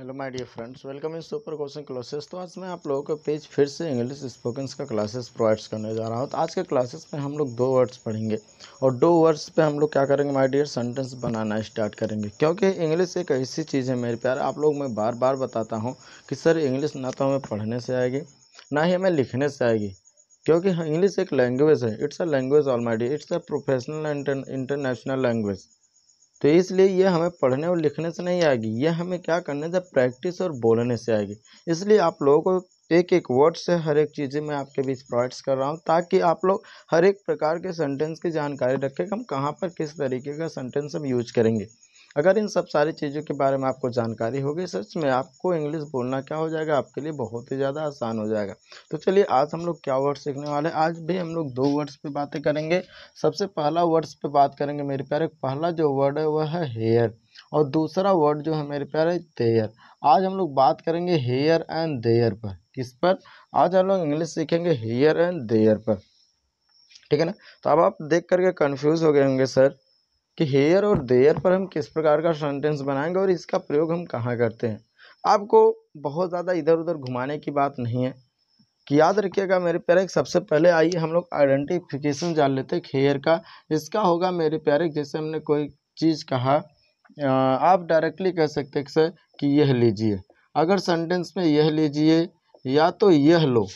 hello my dear friends welcome in super question classes तो आज मैं आप लोगों को पेज फिर से इंग्लिश स्पोकन्स का क्लासेस प्रोवाइड्स करने जा रहा हूँ तो आज के क्लासेस में हम लोग दो वर्ड्स पढ़ेंगे और दो वर्ड्स पे हम लोग क्या करेंगे माय डियर सेंटेंस बनाना स्टार्ट करेंगे क्योंकि इंग्लिश एक ऐसी चीज़ है मेरे प्यार आप लोग मैं बार बार बताता हूँ कि सर इंग्लिश ना तो हमें पढ़ने से आएगी ना ही हमें लिखने से आएगी क्योंकि इंग्लिश हाँ, एक लैंग्वेज है it's a language all my it's a professional international language तो इसलिए ये हमें पढ़ने और लिखने से नहीं आएगी ये हमें क्या करने से प्रैक्टिस और बोलने से आएगी इसलिए आप लोगों को एक एक वर्ड से हर एक चीज़ें मैं आपके बीच प्रोवाइड्स कर रहा हूँ ताकि आप लोग हर एक प्रकार के सेंटेंस की जानकारी रखें कि हम कहाँ पर किस तरीके का सेंटेंस हम यूज करेंगे अगर इन सब सारी चीज़ों के बारे में आपको जानकारी होगी सच में आपको इंग्लिश बोलना क्या हो जाएगा आपके लिए बहुत ही ज़्यादा आसान हो जाएगा तो चलिए आज हम लोग क्या वर्ड सीखने वाले हैं आज भी हम लोग दो वर्ड्स पे बातें करेंगे सबसे पहला वर्ड्स पे बात करेंगे मेरे प्यारे पहला जो वर्ड है वह है हेयर और दूसरा वर्ड जो है मेरे प्यारे देयर आज हम लोग बात करेंगे हेयर एंड देयर पर किस पर आज हम लोग इंग्लिश सीखेंगे हेयर एंड देयर पर ठीक है ना तो अब आप देख करके कन्फ्यूज़ हो गए होंगे सर कि हेयर और देयर पर हम किस प्रकार का सेंटेंस बनाएंगे और इसका प्रयोग हम कहाँ करते हैं आपको बहुत ज़्यादा इधर उधर घुमाने की बात नहीं है कि याद रखिएगा मेरे प्यारे सबसे पहले आइए हम लोग आइडेंटिफिकेशन जान लेते हैं हेयर का इसका होगा मेरे प्यारे जैसे हमने कोई चीज़ कहा आप डायरेक्टली कह सकते हैं सर कि यह लीजिए अगर सेंटेंस में यह लीजिए या तो यह लो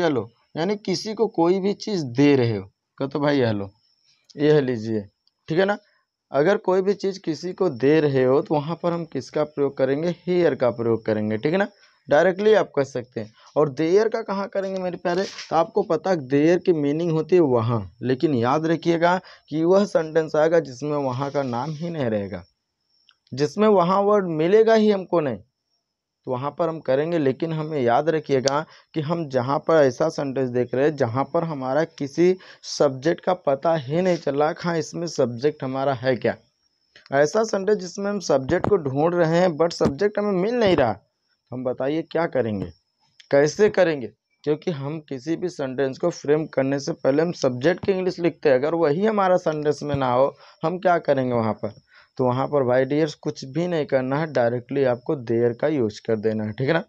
यह लो यानी किसी को कोई भी चीज़ दे रहे हो कह तो भाई यह लो यह लीजिए ठीक है ना अगर कोई भी चीज़ किसी को दे रहे हो तो वहाँ पर हम किसका प्रयोग करेंगे हेयर का प्रयोग करेंगे ठीक है ना डायरेक्टली आप कर सकते हैं और देयर का कहाँ करेंगे मेरे प्यारे तो आपको पता देयर की मीनिंग होती है वहाँ लेकिन याद रखिएगा कि वह सेंटेंस आएगा जिसमें वहाँ का नाम ही नहीं रहेगा जिसमें वहाँ वर्ड मिलेगा ही हमको नहीं तो वहाँ पर हम करेंगे लेकिन हमें याद रखिएगा कि हम जहाँ पर ऐसा सेंटेंस देख रहे हैं जहाँ पर हमारा किसी सब्जेक्ट का पता ही नहीं चल रहा हाँ इसमें सब्जेक्ट हमारा है क्या ऐसा सेंटेंस जिसमें हम सब्जेक्ट को ढूंढ रहे हैं बट सब्जेक्ट हमें मिल नहीं रहा तो हम बताइए क्या करेंगे कैसे करेंगे क्योंकि हम किसी भी सेंटेंस को फ्रेम करने से पहले हम सब्जेक्ट की इंग्लिश लिखते हैं अगर वही हमारा सेंटेंस में ना हो हम क्या करेंगे वहाँ पर तो वहाँ पर भाई डियर कुछ भी नहीं करना है डायरेक्टली आपको देयर का यूज कर देना है ठीक है ना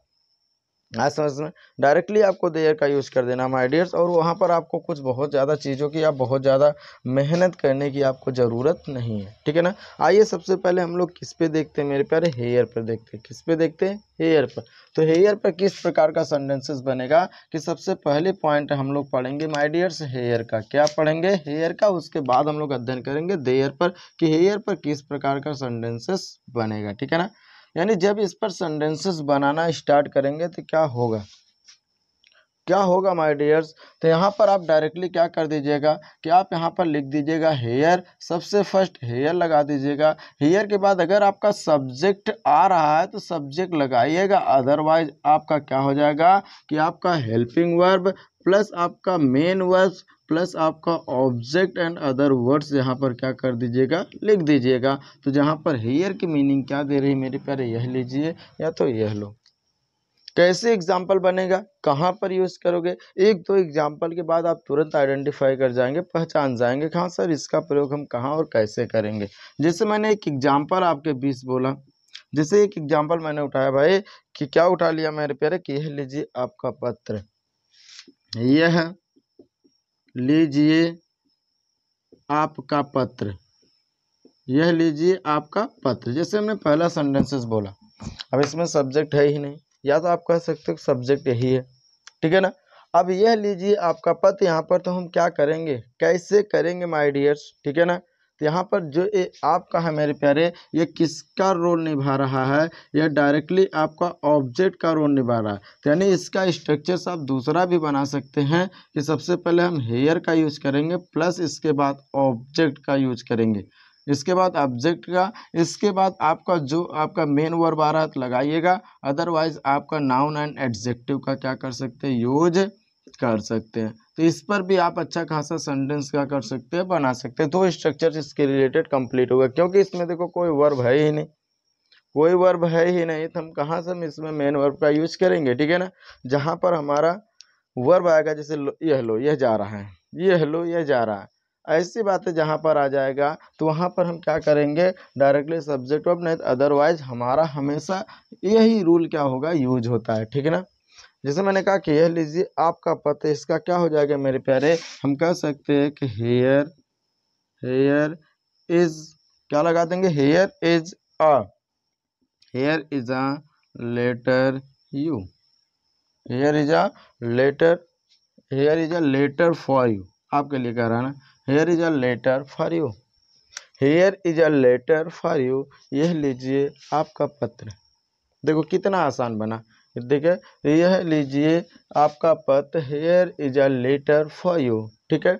आज हाँ, समझ में डायरेक्टली आपको देयर का यूज़ कर देना माय डियर्स और वहाँ पर आपको कुछ बहुत ज़्यादा चीज़ों की आप बहुत ज़्यादा मेहनत करने की आपको ज़रूरत नहीं है ठीक है ना आइए सबसे पहले हम लोग किस पे देखते हैं मेरे प्यारे हेयर पर देखते हैं किस पे देखते हैं हेयर पर तो हेयर पर किस प्रकार का सेंटेंसेस बनेगा कि सबसे पहले पॉइंट हम लोग पढ़ेंगे माय डियर्स हेयर का क्या पढ़ेंगे हेयर का उसके बाद हम लोग अध्ययन करेंगे देयर पर कि हेयर पर किस प्रकार का सेंटेंसेस बनेगा ठीक है ना यानी जब इस पर सेंटेंसेस बनाना स्टार्ट करेंगे तो क्या होगा क्या होगा माय डियर्स तो यहाँ पर आप डायरेक्टली क्या कर दीजिएगा कि आप यहाँ पर लिख दीजिएगा हेयर सबसे फर्स्ट हेयर लगा दीजिएगा हेयर के बाद अगर आपका सब्जेक्ट आ रहा है तो सब्जेक्ट लगाइएगा अदरवाइज आपका क्या हो जाएगा कि आपका हेल्पिंग वर्ब प्लस आपका मेन वर्ब प्लस आपका ऑब्जेक्ट एंड अदर वर्ड्स यहाँ पर क्या कर दीजिएगा लिख दीजिएगा तो जहाँ पर हेयर की मीनिंग क्या दे रही है मेरे प्यारे यह लीजिए या तो यह लो कैसे एग्जाम्पल बनेगा कहाँ पर यूज़ करोगे एक दो एग्जाम्पल के बाद आप तुरंत आइडेंटिफाई कर जाएंगे पहचान जाएंगे हाँ सर इसका प्रयोग हम कहाँ और कैसे करेंगे जैसे मैंने एक एग्जाम्पल आपके बीच बोला जैसे एक एग्जाम्पल मैंने उठाया भाई कि क्या उठा लिया मेरे प्यारे कि यह लीजिए आपका पत्र यह लीजिए आपका पत्र यह लीजिए आपका पत्र जैसे हमने पहला सेंटेंसेस बोला अब इसमें सब्जेक्ट है ही नहीं या तो आप कह सकते हो सब्जेक्ट यही है ठीक है ना अब यह लीजिए आपका पत्र यहाँ पर तो हम क्या करेंगे कैसे करेंगे माय डियर्स ठीक है ना तो यहाँ पर जो ये आपका है मेरे प्यारे ये किसका रोल निभा रहा है यह डायरेक्टली आपका ऑब्जेक्ट का रोल निभा रहा है तो यानी इसका स्ट्रक्चर्स आप दूसरा भी बना सकते हैं कि सबसे पहले हम हेयर का यूज़ करेंगे प्लस इसके बाद ऑब्जेक्ट का यूज करेंगे इसके बाद ऑब्जेक्ट का इसके बाद आपका जो आपका मेन वर्ब आ रहा है तो लगाइएगा अदरवाइज आपका नाउन एंड एडजेक्टिव का क्या कर सकते हैं यूज कर सकते हैं तो इस पर भी आप अच्छा खासा सेंटेंस क्या कर सकते हैं बना सकते हैं तो स्ट्रक्चर इसके रिलेटेड कंप्लीट होगा क्योंकि इसमें देखो कोई वर्ब है ही नहीं कोई वर्ब है ही नहीं तो हम कहाँ से हम इसमें मेन वर्ब का यूज करेंगे ठीक है ना जहाँ पर हमारा वर्ब आएगा जैसे यह लो यह जा रहा है यह लो यह जा रहा है ऐसी बातें जहाँ पर आ जाएगा तो वहाँ पर हम क्या करेंगे डायरेक्टली सब्जेक्ट वर्ब नहीं अदरवाइज हमारा हमेशा यही रूल क्या होगा यूज होता है ठीक है ना जैसे मैंने कहा कि यह लीजिए आपका पते इसका क्या हो जाएगा मेरे प्यारे हम कह सकते हैं कि हेयर हेयर इज क्या लगा देंगे here is a here is a letter you here is a letter here is a letter for you आपके लिए कह रहा है ना here is a letter for you here is a letter for you यह लीजिए आपका पत्र देखो कितना आसान बना ठीक है तो यह लीजिए आपका पथ here is a letter for you ठीक है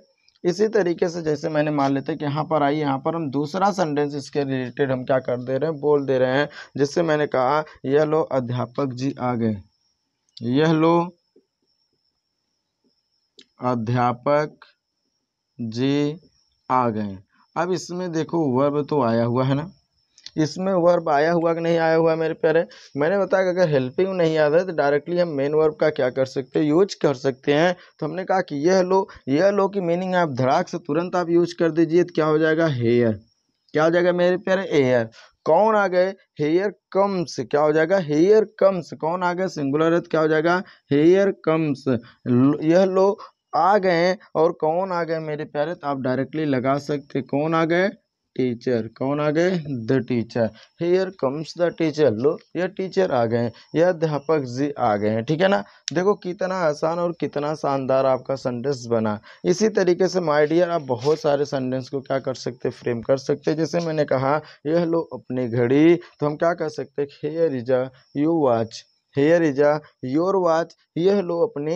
इसी तरीके से जैसे मैंने मान लेते हैं कि यहाँ पर आई यहाँ पर हम दूसरा सेंटेंस इसके रिलेटेड हम क्या कर दे रहे हैं बोल दे रहे हैं जिससे मैंने कहा यह लो अध्यापक जी आ गए यह लो अध्यापक जी आ गए अब इसमें देखो वर्ब तो आया हुआ है ना इसमें वर्ब आया हुआ कि नहीं आया हुआ मेरे प्यारे मैंने बताया कि अगर हेल्पिंग नहीं आता है तो डायरेक्टली हम मेन वर्ब का क्या कर सकते हैं यूज कर सकते हैं तो हमने कहा कि यह लो यह लो की मीनिंग आप धड़ाक से तुरंत आप यूज कर दीजिए तो क्या हो जाएगा हेयर क्या हो जाएगा मेरे प्यारे एयर कौन आ गए हेयर कम्स क्या हो जाएगा हेयर कम्स कौन आ गए सिंगुलर तो क्या हो जाएगा हेयर कम्स यह लो आ गए और कौन आ गए मेरे प्यारे तो आप डायरेक्टली लगा सकते कौन आ गए टीचर कौन आ गए the teacher here comes the teacher लो ये टीचर आ गए यह अध्यापक जी आ गए हैं ठीक है ना देखो कितना आसान और कितना शानदार आपका सेंटेंस बना इसी तरीके से माय डियर आप बहुत सारे सेंटेंस को क्या कर सकते फ्रेम कर सकते जैसे मैंने कहा यह लो अपनी घड़ी तो हम क्या कर सकते here is a you watch here is a your watch यह लो अपनी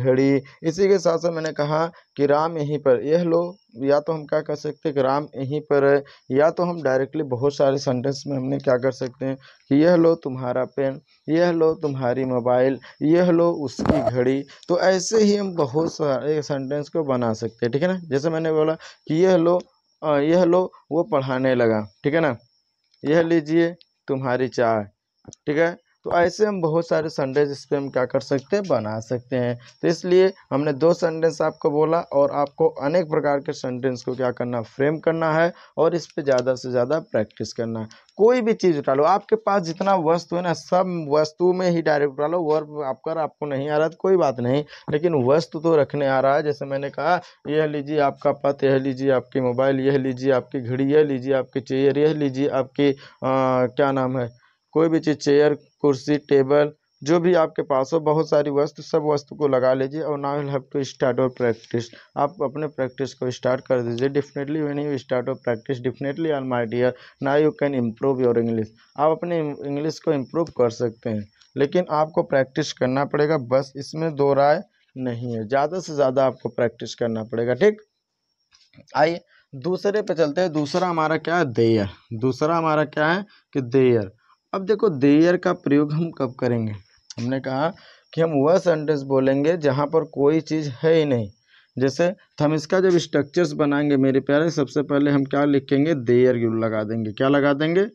घड़ी इसी के साथ साथ मैंने कहा कि राम यहीं पर यह लो या तो हम क्या कर सकते हैं कि राम यहीं पर है या तो हम डायरेक्टली बहुत सारे सेंटेंस में हमने क्या कर सकते हैं कि यह लो तुम्हारा पेन यह लो तुम्हारी मोबाइल यह लो उसकी घड़ी तो ऐसे ही हम बहुत सारे सेंटेंस को बना सकते हैं ठीक है ना जैसे मैंने बोला कि यह लो यह लो वो पढ़ाने लगा ठीक है ना यह लीजिए तुम्हारी चाय ठीक है तो ऐसे हम बहुत सारे सेंटेंस इस पर हम क्या कर सकते हैं बना सकते हैं तो इसलिए हमने दो सेंटेंस आपको बोला और आपको अनेक प्रकार के सेंटेंस को क्या करना फ्रेम करना है और इस पर ज़्यादा से ज़्यादा प्रैक्टिस करना है कोई भी चीज़ उठा लो आपके पास जितना वस्तु है ना सब वस्तु में ही डायरेक्ट उठा लो वर्ब आपका आपको नहीं आ रहा तो कोई बात नहीं लेकिन वस्तु तो रखने आ रहा है जैसे मैंने कहा यह लीजिए आपका पत यह लीजिए आपकी मोबाइल यह लीजिए आपकी घड़ी यह लीजिए आपकी चेयर यह लीजिए आपकी क्या नाम है कोई भी चीज़ चेयर कुर्सी टेबल जो भी आपके पास हो बहुत सारी वस्तु सब वस्तु को लगा लीजिए और now will have to start और प्रैक्टिस आप अपने प्रैक्टिस को स्टार्ट कर दीजिए डेफिनेटली वेन यू स्टार्ट और practice definitely are my dear ना you can improve your English आप अपने इंग्लिश को इम्प्रूव कर सकते हैं लेकिन आपको प्रैक्टिस करना पड़ेगा बस इसमें दो राय नहीं है ज़्यादा से ज़्यादा आपको प्रैक्टिस करना पड़ेगा ठीक आइए दूसरे पे चलते हैं दूसरा हमारा क्या है देयर दूसरा हमारा क्या है कि देयर अब देखो देयर का प्रयोग हम कब करेंगे हमने कहा कि हम वह सेंटेंस बोलेंगे जहाँ पर कोई चीज़ है ही नहीं जैसे हम इसका जब स्ट्रक्चर्स बनाएंगे मेरे प्यारे सबसे पहले हम क्या लिखेंगे देयर लगा देंगे क्या लगा देंगे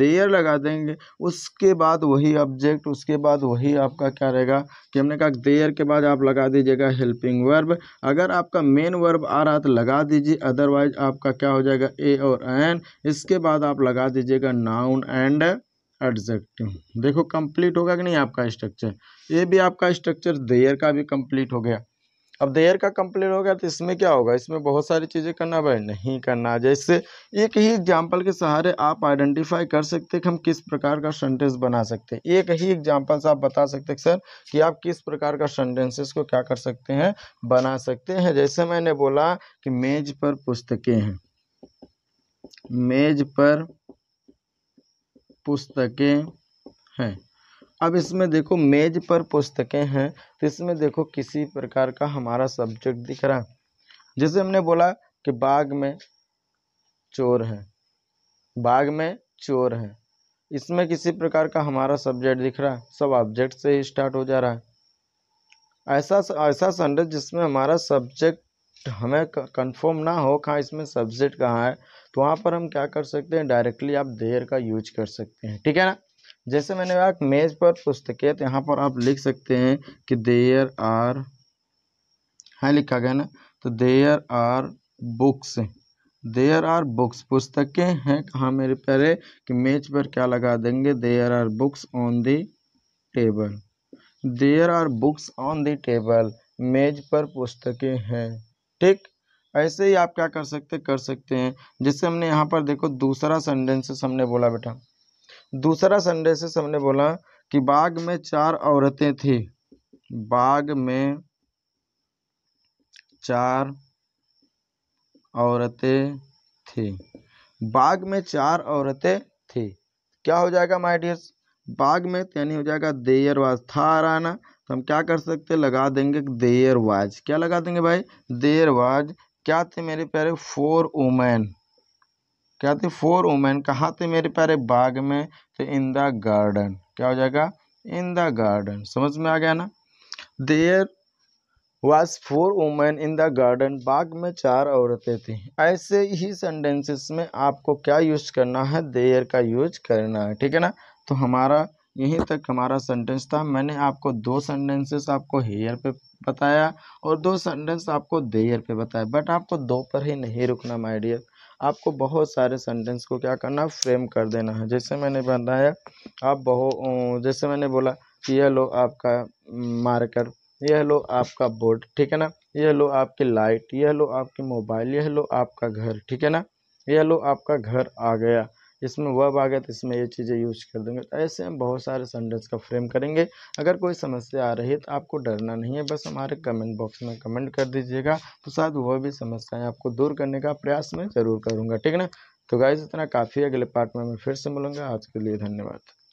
देयर लगा देंगे उसके बाद वही ऑब्जेक्ट उसके बाद वही आपका क्या रहेगा कि हमने कहा देयर के बाद आप लगा दीजिएगा हेल्पिंग वर्ब अगर आपका मेन वर्ब आ रहा तो लगा दीजिए अदरवाइज आपका क्या हो जाएगा ए और एन इसके बाद आप लगा दीजिएगा नाउन एंड एडजेक्टिव देखो कंप्लीट होगा कि नहीं आपका स्ट्रक्चर ये भी आपका स्ट्रक्चर देयर का भी कंप्लीट हो गया अब देयर का कंप्लीट हो गया तो इसमें क्या होगा इसमें बहुत सारी चीज़ें करना भाई नहीं करना जैसे एक ही एग्जाम्पल के सहारे आप आइडेंटिफाई कर सकते कि हम किस प्रकार का सेंटेंस बना सकते हैं एक ही एग्जाम्पल से आप बता सकते सर कि आप किस प्रकार का सेंटेंसेस को क्या कर सकते हैं बना सकते हैं जैसे मैंने बोला कि मेज पर पुस्तकें हैं मेज पर पुस्तकें हैं अब इसमें देखो मेज पर पुस्तकें हैं तो इसमें देखो किसी प्रकार का हमारा सब्जेक्ट दिख रहा है जैसे हमने बोला कि बाग में चोर है बाग में चोर है इसमें किसी प्रकार का हमारा सब्जेक्ट दिख रहा है सब ऑब्जेक्ट से ही स्टार्ट हो जा रहा है ऐसा ऐसा संडे जिसमें हमारा सब्जेक्ट हमें कंफर्म ना हो कहाँ इसमें सब्जेक्ट कहाँ है तो वहाँ पर हम क्या कर सकते हैं डायरेक्टली आप देयर का यूज कर सकते हैं ठीक है ना जैसे मैंने कहा मेज़ पर पुस्तकें तो यहाँ पर आप लिख सकते हैं कि देयर आर हाँ लिखा गया ना तो there are books there are books पुस्तकें हैं कहाँ मेरे प्यारे कि मेज पर क्या लगा देंगे there are books on the table there are books on the table मेज पर पुस्तकें हैं ठीक ऐसे ही आप क्या कर सकते कर सकते हैं जैसे हमने यहाँ पर देखो दूसरा सेंटेंसेस हमने बोला बेटा दूसरा सेंटेंसेस हमने बोला कि बाग में चार औरतें थी बाग में चार औरतें थी बाग में चार औरतें थी क्या हो जाएगा माय डियर्स बाग में तो यानी हो जाएगा देयर वाज था ना तो हम क्या कर सकते लगा देंगे देयर वाज क्या लगा देंगे भाई देयर वाज क्या थे मेरे प्यारे फोर वुमेन क्या थे फोर वुमेन कहाँ थे मेरे प्यारे बाग में थे इन द गार्डन क्या हो जाएगा इन द गार्डन समझ में आ गया ना there was four women in the garden बाग में चार औरतें थीं ऐसे ही सेंटेंसेस में आपको क्या यूज करना है देयर का यूज करना है ठीक है ना तो हमारा यहीं तक हमारा सेंटेंस था मैंने आपको दो सेंटेंसेस आपको हेयर पे बताया और दो सेंटेंस आपको देयर पे बताया बट आपको तो दो पर ही नहीं रुकना माय डियर आपको बहुत सारे सेंटेंस को क्या करना फ्रेम कर देना है जैसे मैंने बताया आप बहु जैसे मैंने बोला यह लो आपका मार्कर यह लो आपका बोर्ड ठीक है ना यह लो आपकी लाइट यह लो आपकी मोबाइल यह लो आपका घर ठीक है ना यह लो आपका घर आ गया इसमें वह आ गया तो इसमें ये चीज़ें यूज कर देंगे तो ऐसे हम बहुत सारे सेंटेंस का फ्रेम करेंगे अगर कोई समस्या आ रही है तो आपको डरना नहीं है बस हमारे कमेंट बॉक्स में कमेंट कर दीजिएगा तो शायद वह भी समस्याएँ आपको दूर करने का प्रयास मैं ज़रूर करूँगा ठीक ना तो गाइज इतना काफ़ी अगले पार्ट में मैं फिर से मिलूँगा आज के लिए धन्यवाद